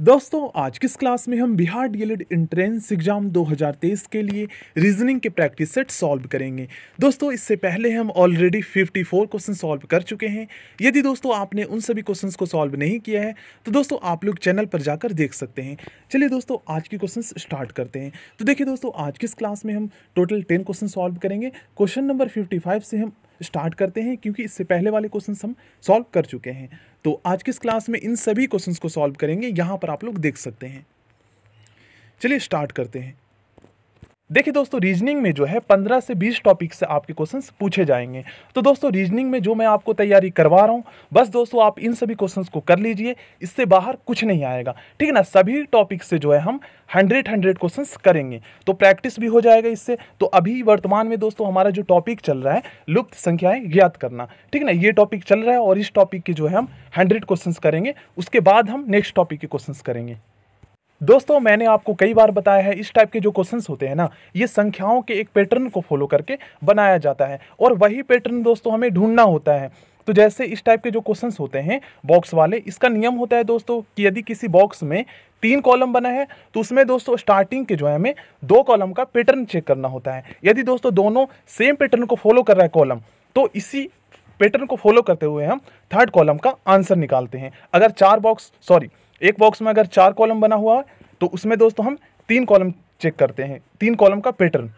दोस्तों आज किस क्लास में हम बिहार डीएलएड एंट्रेंस एग्जाम 2023 के लिए रीजनिंग के प्रैक्टिस सेट सॉल्व करेंगे दोस्तों इससे पहले हम ऑलरेडी 54 क्वेश्चन सॉल्व कर चुके हैं यदि दोस्तों आपने उन सभी क्वेश्चंस को सॉल्व नहीं किया है तो दोस्तों आप लोग चैनल पर जाकर देख सकते हैं चलिए दोस्तों आज के क्वेश्चन स्टार्ट करते हैं तो देखिए दोस्तों आज किस क्लास में हम टोटल टेन क्वेश्चन सॉल्व करेंगे क्वेश्चन नंबर फिफ्टी से हम स्टार्ट करते हैं क्योंकि इससे पहले वाले क्वेश्चन हम सॉल्व कर चुके हैं तो आज किस क्लास में इन सभी क्वेश्चन को सॉल्व करेंगे यहाँ पर आप लोग देख सकते हैं चलिए स्टार्ट करते हैं देखिए दोस्तों रीजनिंग में जो है 15 से 20 टॉपिक से आपके क्वेश्चंस पूछे जाएंगे तो दोस्तों रीजनिंग में जो मैं आपको तैयारी करवा रहा हूँ बस दोस्तों आप इन सभी क्वेश्चंस को कर लीजिए इससे बाहर कुछ नहीं आएगा ठीक है ना सभी टॉपिक से जो है हम हंड्रेड हंड्रेड क्वेश्चन करेंगे तो प्रैक्टिस भी हो जाएगा इससे तो अभी वर्तमान में दोस्तों हमारा जो टॉपिक चल रहा है लुप्त संख्याएँ ज्ञात करना ठीक है ना ये टॉपिक चल रहा है और इस टॉपिक के जो है हम हंड्रेड क्वेश्चन करेंगे उसके बाद हम नेक्स्ट टॉपिक के क्वेश्चन करेंगे दोस्तों मैंने आपको कई बार बताया है इस टाइप के जो क्वेश्चंस होते हैं ना ये संख्याओं के एक पैटर्न को फॉलो करके बनाया जाता है और वही पैटर्न दोस्तों हमें ढूंढना होता है तो जैसे इस टाइप के जो क्वेश्चंस होते हैं बॉक्स वाले इसका नियम होता है दोस्तों कि यदि किसी बॉक्स में तीन कॉलम बना है तो उसमें दोस्तों स्टार्टिंग के जो है हमें दो कॉलम का पैटर्न चेक करना होता है यदि दोस्तों दोनों सेम पैटर्न को फॉलो कर रहा है कॉलम तो इसी पैटर्न को फॉलो करते हुए हम थर्ड कॉलम का आंसर निकालते हैं अगर चार बॉक्स सॉरी एक बॉक्स में अगर चार कॉलम बना हुआ तो उसमें दोस्तों हम तीन कॉलम चेक करते हैं तीन कॉलम का पैटर्न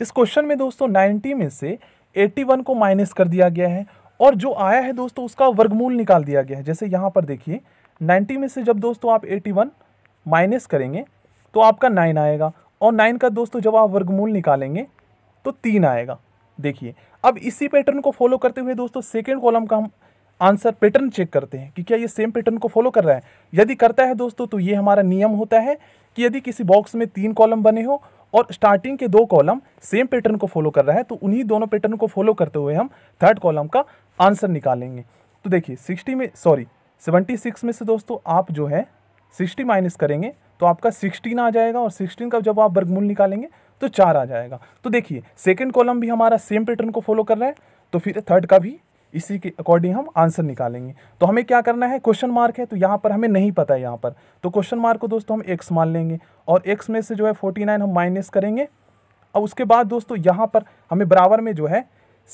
इस क्वेश्चन में दोस्तों 90 में से 81 को माइनस कर दिया गया है और जो आया है दोस्तों उसका वर्गमूल निकाल दिया गया है जैसे यहाँ पर देखिए 90 में से जब दोस्तों आप 81 माइनस करेंगे तो आपका 9 आएगा और 9 का दोस्तों जब आप वर्गमूल निकालेंगे तो 3 आएगा देखिए अब इसी पैटर्न को फॉलो करते हुए दोस्तों सेकेंड कॉलम का हम आंसर पैटर्न चेक करते हैं कि क्या ये सेम पैटर्न को फॉलो कर रहा है यदि करता है दोस्तों तो ये हमारा नियम होता है कि यदि किसी बॉक्स में तीन कॉलम बने हो और स्टार्टिंग के दो कॉलम सेम पैटर्न को फॉलो कर रहा है तो उन्हीं दोनों पैटर्न को फॉलो करते हुए हम थर्ड कॉलम का आंसर निकालेंगे तो देखिए सिक्सटी में सॉरी सेवेंटी सिक्स में से दोस्तों आप जो है सिक्सटी माइनस करेंगे तो आपका सिक्सटीन आ जाएगा और सिक्सटीन का जब आप वर्गमूल निकालेंगे तो चार आ जाएगा तो देखिए सेकेंड कॉलम भी हमारा सेम पैटर्न को फॉलो कर रहा है तो फिर थर्ड का भी इसी के अकॉर्डिंग हम आंसर निकालेंगे तो हमें क्या करना है क्वेश्चन मार्क है तो यहाँ पर हमें नहीं पता है यहाँ पर तो क्वेश्चन मार्क को दोस्तों हम एक्स मान लेंगे और एक्स में से जो है फोर्टी नाइन हम माइनस करेंगे अब उसके बाद दोस्तों यहाँ पर हमें बराबर में जो है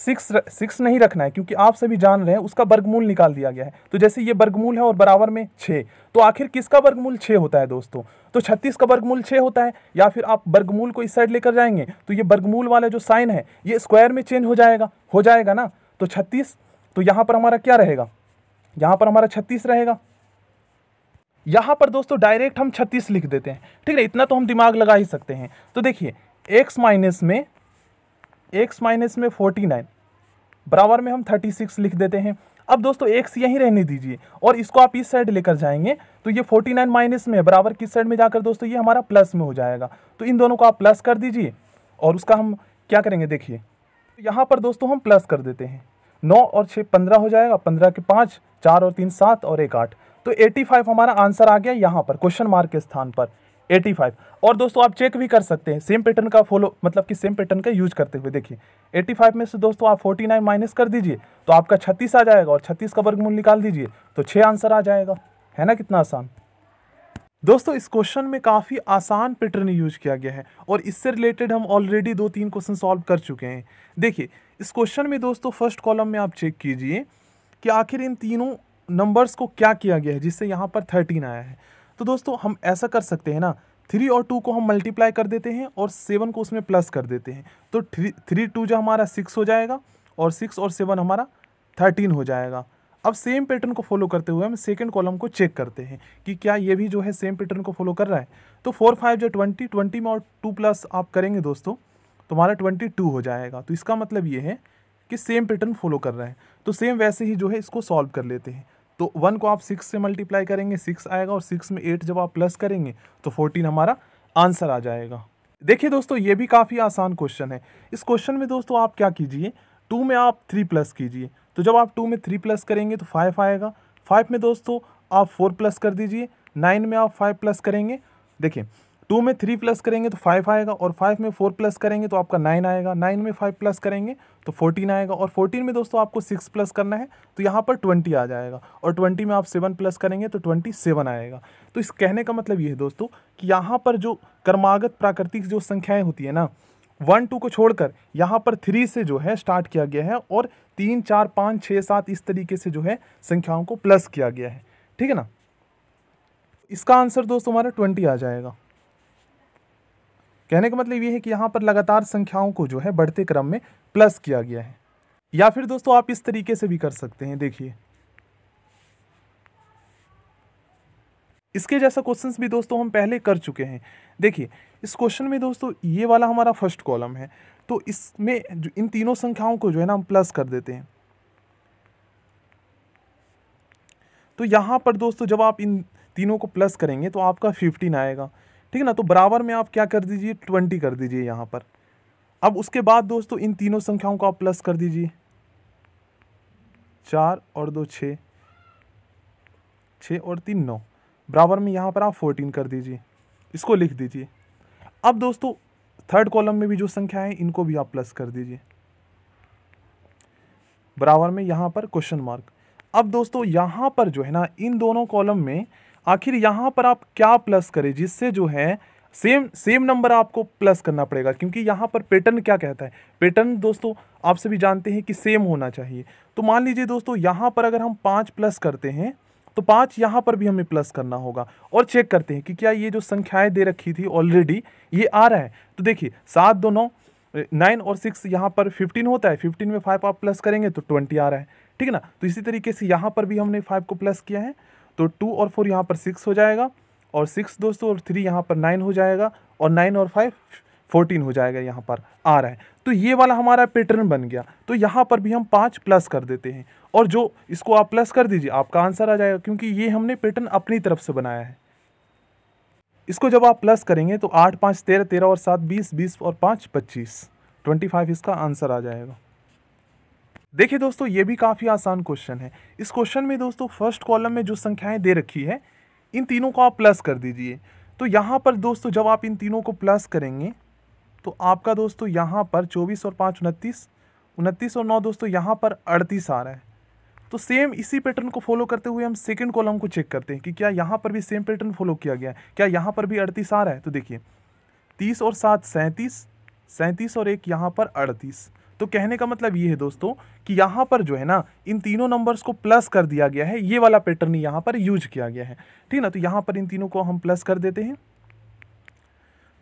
सिक्स सिक्स नहीं रखना है क्योंकि आप सभी जान रहे हैं उसका वर्गमूल निकाल दिया गया है तो जैसे ये वर्गमूल है और बराबर में छः तो आखिर किसका वर्गमूल छः होता है दोस्तों तो छत्तीस का वर्गमूल छः होता है या फिर आप वर्गमूल को इस साइड लेकर जाएंगे तो ये वर्गमूल वाला जो साइन है ये स्क्वायर में चेंज हो जाएगा हो जाएगा ना तो छत्तीस तो यहाँ पर हमारा क्या रहेगा यहाँ पर हमारा छत्तीस रहेगा यहाँ पर दोस्तों डायरेक्ट हम छत्तीस लिख देते हैं ठीक है इतना तो हम दिमाग लगा ही सकते हैं तो देखिए x माइनस में एक्स माइनस में फोर्टी नाइन बराबर में हम थर्टी सिक्स लिख देते हैं अब दोस्तों एक्स यहीं रहने दीजिए और इसको आप इस साइड लेकर जाएंगे तो ये फोर्टी नाइन माइनस में बराबर किस साइड में जाकर दोस्तों ये हमारा प्लस में हो जाएगा तो इन दोनों को आप प्लस कर दीजिए और उसका हम क्या करेंगे देखिए यहाँ पर दोस्तों हम प्लस कर देते हैं नौ और छः पंद्रह हो जाएगा पंद्रह के पाँच चार और तीन सात और एक आठ तो एटी फाइव हमारा आंसर आ गया यहाँ पर क्वेश्चन मार्क के स्थान पर एटी फाइव और दोस्तों आप चेक भी कर सकते हैं सेम पैटर्न का फॉलो मतलब कि सेम पैटर्न का यूज करते हुए देखिए फाइव में से दोस्तों आप नाइन माइनस कर दीजिए तो आपका छत्तीस आ जाएगा और छत्तीस का वर्गमूल निकाल दीजिए तो छः आंसर आ जाएगा है ना कितना आसान दोस्तों इस क्वेश्चन में काफ़ी आसान पैटर्न यूज किया गया है और इससे रिलेटेड हम ऑलरेडी दो तीन क्वेश्चन सॉल्व कर चुके हैं देखिए इस क्वेश्चन में दोस्तों फर्स्ट कॉलम में आप चेक कीजिए कि आखिर इन तीनों नंबर्स को क्या किया गया है जिससे यहाँ पर थर्टीन आया है तो दोस्तों हम ऐसा कर सकते हैं ना थ्री और टू को हम मल्टीप्लाई कर देते हैं और सेवन को उसमें प्लस कर देते हैं तो थ्री थ्री टू जो हमारा सिक्स हो जाएगा और सिक्स और सेवन हमारा थर्टीन हो जाएगा अब सेम पैटर्न को फॉलो करते हुए हम सेकेंड कॉलम को चेक करते हैं कि क्या ये भी जो है सेम पैटर्न को फॉलो कर रहा है तो फोर फाइव जो ट्वेंटी ट्वेंटी में और टू प्लस आप करेंगे दोस्तों तुम्हारा ट्वेंटी टू हो जाएगा तो इसका मतलब ये है कि सेम पैटर्न फॉलो कर रहे हैं तो सेम वैसे ही जो है इसको सॉल्व कर लेते हैं तो वन को आप सिक्स से मल्टीप्लाई करेंगे सिक्स आएगा और सिक्स में एट जब आप प्लस करेंगे तो फोर्टीन हमारा आंसर आ जाएगा देखिए दोस्तों ये भी काफ़ी आसान क्वेश्चन है इस क्वेश्चन में दोस्तों आप क्या कीजिए टू में आप थ्री प्लस कीजिए तो जब आप टू में थ्री प्लस करेंगे तो फाइव आएगा फाइव में दोस्तों आप फोर प्लस कर दीजिए नाइन में आप फाइव प्लस करेंगे देखिए टू में थ्री प्लस करेंगे तो फाइव आएगा और फाइव में फोर प्लस करेंगे तो आपका नाइन आएगा नाइन में फाइव प्लस करेंगे तो फोर्टीन आएगा और फोर्टीन में दोस्तों आपको सिक्स प्लस करना है तो यहाँ पर ट्वेंटी आ जाएगा और ट्वेंटी में आप सेवन प्लस करेंगे तो ट्वेंटी सेवन आएगा तो इस कहने का मतलब ये है दोस्तों कि यहाँ पर जो कर्मागत प्राकृतिक जो संख्याएँ होती है ना वन टू को छोड़कर यहाँ पर थ्री से जो है स्टार्ट किया गया है और तीन चार पाँच छः सात इस तरीके से जो है संख्याओं को प्लस किया गया है ठीक है ना इसका आंसर दोस्तों हमारा ट्वेंटी आ जाएगा कहने का मतलब ये है कि यहाँ पर लगातार संख्याओं को जो है बढ़ते क्रम में प्लस किया गया है या फिर दोस्तों आप इस तरीके से भी कर सकते हैं देखिए इसके जैसा क्वेश्चंस भी दोस्तों हम पहले कर चुके हैं देखिए इस क्वेश्चन में दोस्तों ये वाला हमारा फर्स्ट कॉलम है तो इसमें इन तीनों संख्याओं को जो है ना हम प्लस कर देते हैं तो यहाँ पर दोस्तों जब आप इन तीनों को प्लस करेंगे तो आपका फिफ्टीन आएगा ठीक है ना तो बराबर में आप क्या कर दीजिए ट्वेंटी कर दीजिए यहाँ पर अब उसके बाद दोस्तों इन तीनों संख्याओं को आप प्लस कर दीजिए चार और दो छ छः और तीन नौ बराबर में यहाँ पर आप फोर्टीन कर दीजिए इसको लिख दीजिए अब दोस्तों थर्ड कॉलम में भी जो संख्या है इनको भी आप प्लस कर दीजिए बराबर में यहाँ पर क्वेश्चन मार्क अब दोस्तों यहाँ पर जो है ना इन दोनों कॉलम में आखिर यहाँ पर आप क्या प्लस करें जिससे जो है सेम सेम नंबर आपको प्लस करना पड़ेगा क्योंकि यहाँ पर पैटर्न क्या कहता है पैटर्न दोस्तों आप सभी जानते हैं कि सेम होना चाहिए तो मान लीजिए दोस्तों यहाँ पर अगर हम पाँच प्लस करते हैं तो पाँच यहाँ पर भी हमें प्लस करना होगा और चेक करते हैं कि क्या ये जो संख्याएं दे रखी थी ऑलरेडी ये आ रहा है तो देखिए सात दो नौ नाइन और सिक्स यहाँ पर फिफ्टीन होता है फिफ्टीन में फाइव आप प्लस करेंगे तो ट्वेंटी आ रहा है ठीक है ना तो इसी तरीके से यहाँ पर भी हमने फाइव को प्लस किया है तो टू और फोर यहाँ पर सिक्स हो जाएगा और सिक्स दोस्तों और थ्री यहाँ पर नाइन हो जाएगा और नाइन और फाइव फोर्टीन हो जाएगा यहाँ पर आ रहा है तो ये वाला हमारा पैटर्न बन गया तो यहाँ पर भी हम पाँच प्लस कर देते हैं और जो इसको आप प्लस कर दीजिए आपका आंसर आ जाएगा क्योंकि ये हमने पैटर्न अपनी तरफ से बनाया है इसको जब आप प्लस करेंगे तो आठ पाँच तेरह तेरह और सात बीस बीस और पाँच पच्चीस ट्वेंटी फाइव इसका आंसर आ जाएगा देखिए दोस्तों ये भी काफ़ी आसान क्वेश्चन है इस क्वेश्चन में दोस्तों फर्स्ट कॉलम में जो संख्याएं दे रखी है इन तीनों को आप प्लस कर दीजिए तो यहाँ पर दोस्तों जब आप इन तीनों को प्लस करेंगे तो आपका दोस्तों यहाँ पर चौबीस और पाँच उनतीस उनतीस और नौ दोस्तों यहाँ पर अड़तीस आ रहा है तो सेम इसी पैटर्न को फॉलो करते हुए हम सेकेंड कॉलम को चेक करते हैं कि क्या यहाँ पर भी सेम पैटर्न फॉलो किया गया है क्या यहाँ पर भी अड़तीस आ रहा है तो देखिए तीस और सात सैंतीस सैंतीस और एक यहाँ पर अड़तीस तो कहने का मतलब ये है दोस्तों कि यहाँ पर जो है ना इन तीनों नंबर्स को प्लस कर दिया गया है ये वाला पैटर्न यहाँ पर यूज किया गया है ठीक ना तो यहाँ पर इन तीनों को हम प्लस कर देते हैं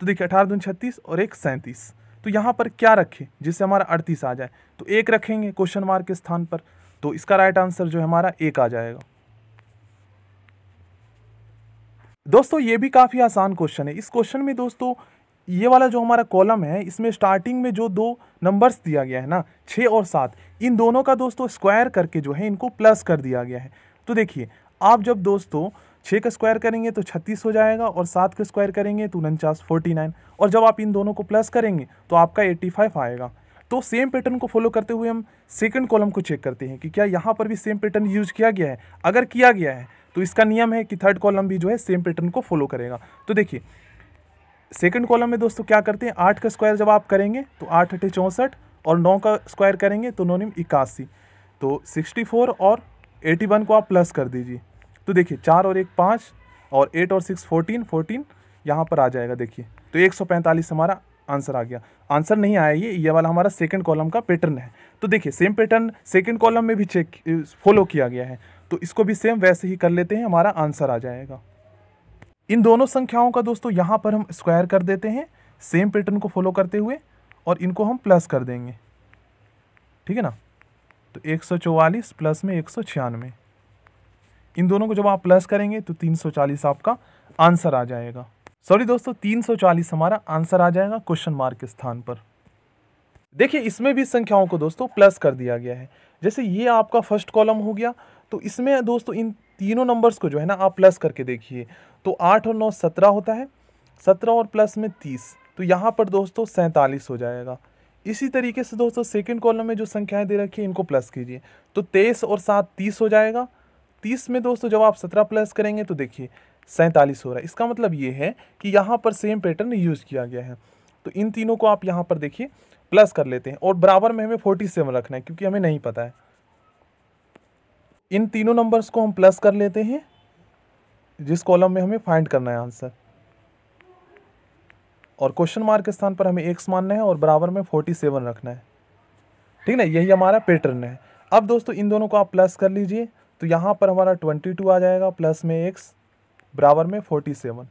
तो देखिए अठारह दून छत्तीस और एक सैंतीस तो यहाँ पर क्या रखें जिससे हमारा अड़तीस आ जाए तो एक रखेंगे क्वेश्चन मार्क के स्थान पर तो इसका राइट आंसर जो है हमारा एक आ जाएगा दोस्तों ये भी काफ़ी आसान क्वेश्चन है इस क्वेश्चन में दोस्तों ये वाला जो हमारा कॉलम है इसमें स्टार्टिंग में जो दो नंबर्स दिया गया है ना छः और सात इन दोनों का दोस्तों स्क्वायर करके जो है इनको प्लस कर दिया गया है तो देखिए आप जब दोस्तों छः का स्क्वायर करेंगे तो छत्तीस हो जाएगा और सात का स्क्वायर करेंगे तो उनचास फोर्टी नाइन और जब आप इन दोनों को प्लस करेंगे तो आपका एट्टी फाइव आएगा तो सेम पैटर्न को फॉलो करते हुए हम सेकंड कॉलम को चेक करते हैं कि क्या यहाँ पर भी सेम पैटर्न यूज किया गया है अगर किया गया है तो इसका नियम है कि थर्ड कॉलम भी जो है सेम पैटर्न को फॉलो करेगा तो देखिए सेकंड कॉलम में दोस्तों क्या करते हैं आठ का स्क्वायर जब आप करेंगे तो आठ अठे चौंसठ और नौ का स्क्वायर करेंगे तो नौ नीम इक्यासी तो सिक्सटी फोर और एटी वन को आप प्लस कर दीजिए तो देखिए चार और एक पाँच और एट और सिक्स फोर्टीन फोर्टीन यहाँ पर आ जाएगा देखिए तो एक सौ पैंतालीस हमारा आंसर आ गया आंसर नहीं आया ये ये वाला हमारा सेकेंड कॉलम का पैटर्न है तो देखिए सेम पैटर्न सेकेंड कॉलम में भी चेक फॉलो किया गया है तो इसको भी सेम वैसे ही कर लेते हैं हमारा आंसर आ जाएगा इन दोनों संख्याओं का दोस्तों यहाँ पर हम स्क्वायर कर देते हैं सेम पैटर्न को फॉलो करते हुए और इनको हम प्लस कर देंगे ठीक है ना तो 144 प्लस में एक इन दोनों को जब आप प्लस करेंगे तो 340 आपका आंसर आ जाएगा सॉरी दोस्तों 340 हमारा आंसर आ जाएगा क्वेश्चन मार्क के स्थान पर देखिए इसमें भी संख्याओं को दोस्तों प्लस कर दिया गया है जैसे ये आपका फर्स्ट कॉलम हो गया तो इसमें दोस्तों इन तीनों नंबर्स को जो है ना आप प्लस करके देखिए तो आठ और नौ सत्रह होता है सत्रह और प्लस में तीस तो यहाँ पर दोस्तों सैंतालीस हो जाएगा इसी तरीके से दोस्तों सेकंड कॉलम में जो संख्याएं दे रखी है इनको प्लस कीजिए तो तेईस और सात तीस हो जाएगा तीस में दोस्तों जब आप सत्रह प्लस करेंगे तो देखिए सैंतालीस हो रहा है इसका मतलब ये है कि यहाँ पर सेम पैटर्न यूज़ किया गया है तो इन तीनों को आप यहाँ पर देखिए प्लस कर लेते हैं और बराबर में हमें फोर्टी सेवन रखना है क्योंकि हमें नहीं पता है इन तीनों नंबर्स को हम प्लस कर लेते हैं जिस कॉलम में हमें फाइंड करना है आंसर और क्वेश्चन मार्क के स्थान पर हमें एक्स मानना है और बराबर में फोर्टी सेवन रखना है ठीक ना यही हमारा पैटर्न है अब दोस्तों इन दोनों को आप प्लस कर लीजिए तो यहाँ पर हमारा ट्वेंटी टू आ जाएगा प्लस में एक्स बराबर में फोर्टी सेवन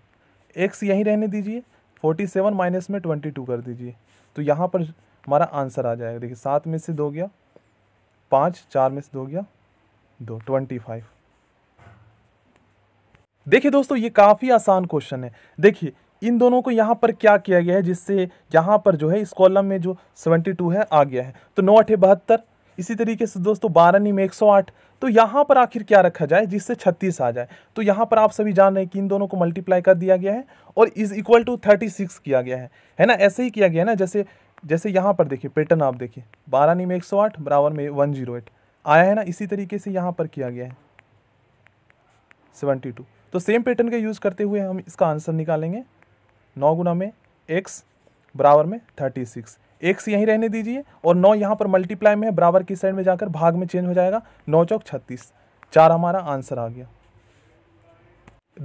एक्स यहीं रहने दीजिए फोर्टी सेवन माइनस में ट्वेंटी टू कर दीजिए तो यहाँ पर हमारा आंसर आ जाएगा देखिए सात में से दो गया पाँच चार में से दो गया दो ट्वेंटी फाइव देखिए दोस्तों ये काफ़ी आसान क्वेश्चन है देखिए इन दोनों को यहाँ पर क्या किया गया है जिससे यहाँ पर जो है इस कॉलम में जो सेवेंटी टू है आ गया है तो नौ अठे बहत्तर इसी तरीके से दोस्तों बारह में एक सौ आठ तो यहाँ पर आखिर क्या रखा जाए जिससे छत्तीस आ जाए तो यहाँ पर आप सभी जान रहे हैं कि इन दोनों को मल्टीप्लाई कर दिया गया है और is equal to thirty six किया गया है है ना ऐसे ही किया गया है ना जैसे जैसे यहाँ पर देखिए पैटर्न आप देखिए बारह में एक सौ आठ बराबर में वन जीरो एट आया है ना इसी तरीके से यहाँ पर किया गया है सेवेंटी टू तो सेम पैटर्न का यूज़ करते हुए हम इसका आंसर निकालेंगे नौ गुना में एक्स बराबर में थर्टी सिक्स एक्स यहीं रहने दीजिए और नौ यहाँ पर मल्टीप्लाई में बराबर की साइड में जाकर भाग में चेंज हो जाएगा नौ चौक छत्तीस चार हमारा आंसर आ गया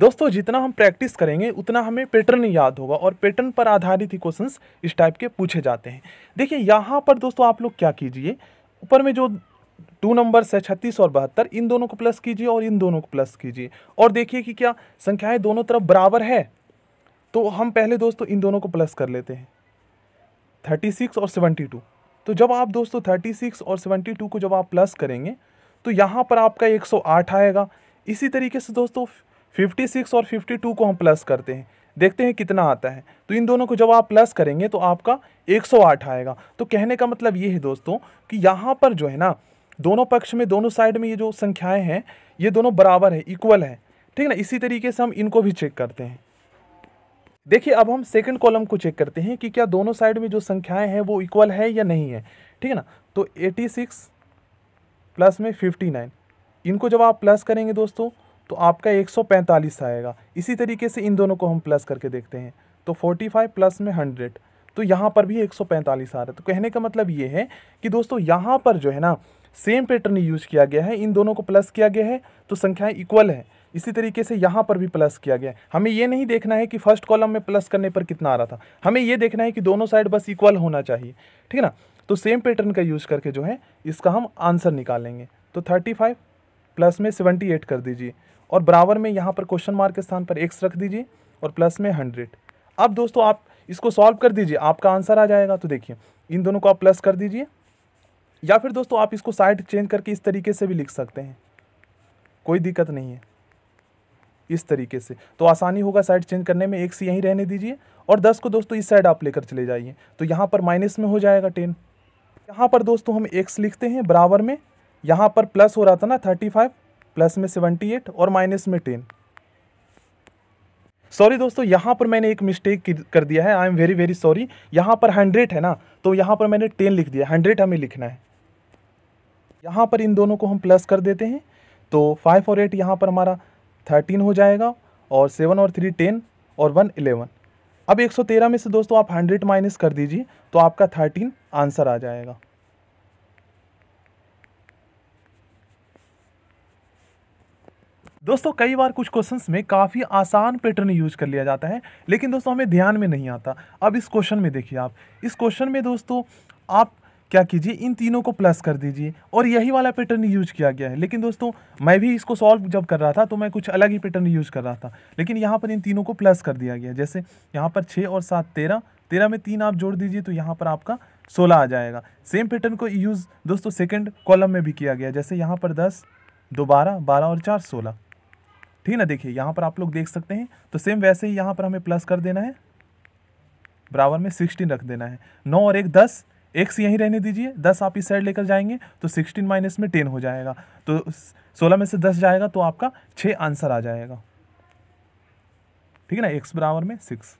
दोस्तों जितना हम प्रैक्टिस करेंगे उतना हमें पैटर्न याद होगा और पैटर्न पर आधारित ही क्वेश्चन इस टाइप के पूछे जाते हैं देखिए यहाँ पर दोस्तों आप लोग क्या कीजिए ऊपर में जो टू नंबर से छत्तीस और बहत्तर इन दोनों को प्लस कीजिए और इन दोनों को प्लस कीजिए और देखिए कि क्या संख्याएं दोनों तरफ बराबर है तो हम पहले दोस्तों इन दोनों को प्लस कर लेते हैं थर्टी सिक्स और सेवेंटी टू तो जब आप दोस्तों थर्टी सिक्स और सेवेंटी टू को जब आप प्लस करेंगे तो यहाँ पर आपका एक सौ आठ आएगा इसी तरीके से दोस्तों फिफ्टी सिक्स और फिफ्टी टू को हम प्लस करते हैं देखते हैं कितना आता है तो इन दोनों को जब आप प्लस करेंगे तो आपका एक सौ आठ आएगा तो कहने का मतलब ये है दोस्तों कि यहाँ पर जो है ना दोनों पक्ष में दोनों साइड में ये जो संख्याएं हैं ये दोनों बराबर है इक्वल है ठीक है ना इसी तरीके से हम इनको भी चेक करते हैं देखिए अब हम सेकंड कॉलम को चेक करते हैं कि क्या दोनों साइड में जो संख्याएं हैं वो इक्वल है या नहीं है ठीक है ना तो 86 प्लस में 59 इनको जब आप प्लस करेंगे दोस्तों तो आपका 145 आएगा इसी तरीके से इन दोनों को हम प्लस करके देखते हैं तो 45 प्लस में 100 तो यहाँ पर भी 145 आ रहा है तो कहने का मतलब ये है कि दोस्तों यहाँ पर जो है ना सेम पैटर्न यूज किया गया है इन दोनों को प्लस किया गया है तो संख्याएं इक्वल है इसी तरीके से यहाँ पर भी प्लस किया गया है हमें ये नहीं देखना है कि फर्स्ट कॉलम में प्लस करने पर कितना आ रहा था हमें ये देखना है कि दोनों साइड बस इक्वल होना चाहिए ठीक है ना तो सेम पैटर्न का यूज करके जो है इसका हम आंसर निकालेंगे तो थर्टी फाइव प्लस में सेवेंटी एट कर दीजिए और बराबर में यहाँ पर क्वेश्चन मार्क के स्थान पर एक्स रख दीजिए और प्लस में हंड्रेड अब दोस्तों आप इसको सॉल्व कर दीजिए आपका आंसर आ जाएगा तो देखिए इन दोनों को आप प्लस कर दीजिए या फिर दोस्तों आप इसको साइड चेंज करके इस तरीके से भी लिख सकते हैं कोई दिक्कत नहीं है इस तरीके से तो आसानी होगा साइड चेंज करने में एक से यहीं रहने दीजिए और दस को दोस्तों इस साइड आप लेकर चले जाइए तो यहाँ पर माइनस में हो जाएगा टेन यहाँ पर दोस्तों हम एक्स लिखते हैं बराबर में यहाँ पर प्लस हो रहा था ना थर्टी फाइव प्लस में सेवेंटी एट और माइनस में टेन सॉरी दोस्तों यहाँ पर मैंने एक मिस्टेक कर दिया है I am very very sorry यहाँ पर हंड्रेड है ना तो यहाँ पर मैंने टेन लिख दिया हंड्रेड हमें लिखना है यहाँ पर इन दोनों को हम प्लस कर देते हैं तो फाइव और एट यहाँ पर हमारा थर्टीन हो जाएगा और सेवन और थ्री टेन और वन इलेवन अब एक सौ तेरह में से दोस्तों आप हंड्रेड माइनस कर दीजिए तो आपका थर्टीन आंसर आ जाएगा दोस्तों कई बार कुछ क्वेश्चंस में काफ़ी आसान पैटर्न यूज कर लिया जाता है लेकिन दोस्तों हमें ध्यान में नहीं आता अब इस क्वेश्चन में देखिए आप इस क्वेश्चन में दोस्तों आप क्या कीजिए इन तीनों को प्लस कर दीजिए और यही वाला पैटर्न यूज किया गया है लेकिन दोस्तों मैं भी इसको सॉल्व जब कर रहा था तो मैं कुछ अलग ही पैटर्न यूज कर रहा था लेकिन यहाँ पर इन तीनों को प्लस कर दिया गया जैसे यहाँ पर छः और सात तेरह तेरह में तीन आप जोड़ दीजिए तो यहाँ पर आपका सोलह आ जाएगा सेम पैटर्न को यूज़ दोस्तों सेकेंड कॉलम में भी किया गया जैसे यहाँ पर दस दो बारह बारह और चार सोलह ठीक ना देखिए यहाँ पर आप लोग देख सकते हैं तो सेम वैसे ही यहाँ पर हमें प्लस कर देना है बराबर में सिक्सटीन रख देना है नौ और एक दस एक्स यहीं रहने दीजिए दस आप इस साइड लेकर जाएंगे तो सिक्सटीन माइनस में टेन हो जाएगा तो सोलह में से दस जाएगा तो आपका छः आंसर आ जाएगा ठीक है ना एक्स बराबर में सिक्स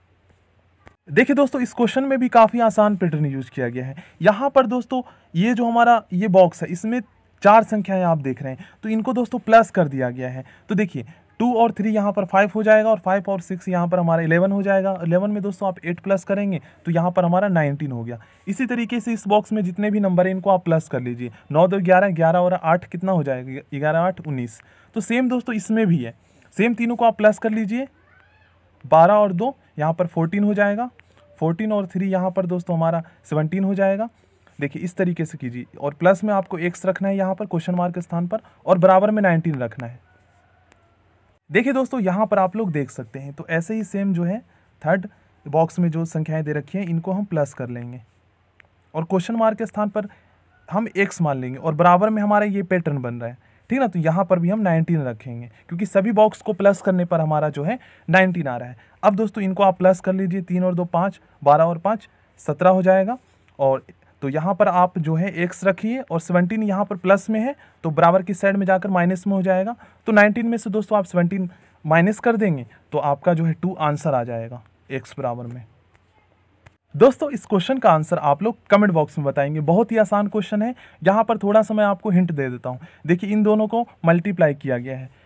देखिए दोस्तों इस क्वेश्चन में भी काफ़ी आसान पैटर्न यूज किया गया है यहाँ पर दोस्तों ये जो हमारा ये बॉक्स है इसमें चार संख्याएं आप देख रहे हैं तो इनको दोस्तों प्लस कर दिया गया है तो देखिए टू और थ्री यहाँ पर फाइव हो जाएगा और फाइव और सिक्स यहाँ पर हमारा इलेवन हो जाएगा इलेवन में दोस्तों आप एट प्लस करेंगे तो यहाँ पर हमारा नाइनटीन हो गया इसी तरीके से इस बॉक्स में जितने भी नंबर हैं इनको आप प्लस कर लीजिए नौ दो ग्यारह ग्यारह और आठ कितना हो जाएगा ग्यारह आठ उन्नीस तो सेम दोस्तों इसमें भी है सेम तीनों को आप प्लस कर लीजिए बारह और दो यहाँ पर फोर्टीन हो जाएगा फोर्टीन और थ्री यहाँ पर दोस्तों हमारा सेवनटीन हो जाएगा देखिए इस तरीके से कीजिए और प्लस में आपको एक्स रखना है यहाँ पर क्वेश्चन मार्क स्थान पर और बराबर में नाइनटीन रखना है देखिए दोस्तों यहाँ पर आप लोग देख सकते हैं तो ऐसे ही सेम जो है थर्ड बॉक्स में जो संख्याएं दे रखी हैं इनको हम प्लस कर लेंगे और क्वेश्चन मार्क के स्थान पर हम एक्स मान लेंगे और बराबर में हमारा ये पैटर्न बन रहा है ठीक ना तो यहाँ पर भी हम 19 रखेंगे क्योंकि सभी बॉक्स को प्लस करने पर हमारा जो है 19 आ रहा है अब दोस्तों इनको आप प्लस कर लीजिए तीन और दो पाँच बारह और पाँच सत्रह हो जाएगा और तो यहाँ पर आप जो है एक्स रखिए और सेवनटीन यहाँ पर प्लस में है तो बराबर की साइड में जाकर माइनस में हो जाएगा तो नाइनटीन में से दोस्तों आप सेवनटीन माइनस कर देंगे तो आपका जो है टू आंसर आ जाएगा एक्स बराबर में दोस्तों इस क्वेश्चन का आंसर आप लोग कमेंट बॉक्स में बताएंगे बहुत ही आसान क्वेश्चन है यहाँ पर थोड़ा सा मैं आपको हिंट दे देता हूँ देखिए इन दोनों को मल्टीप्लाई किया गया है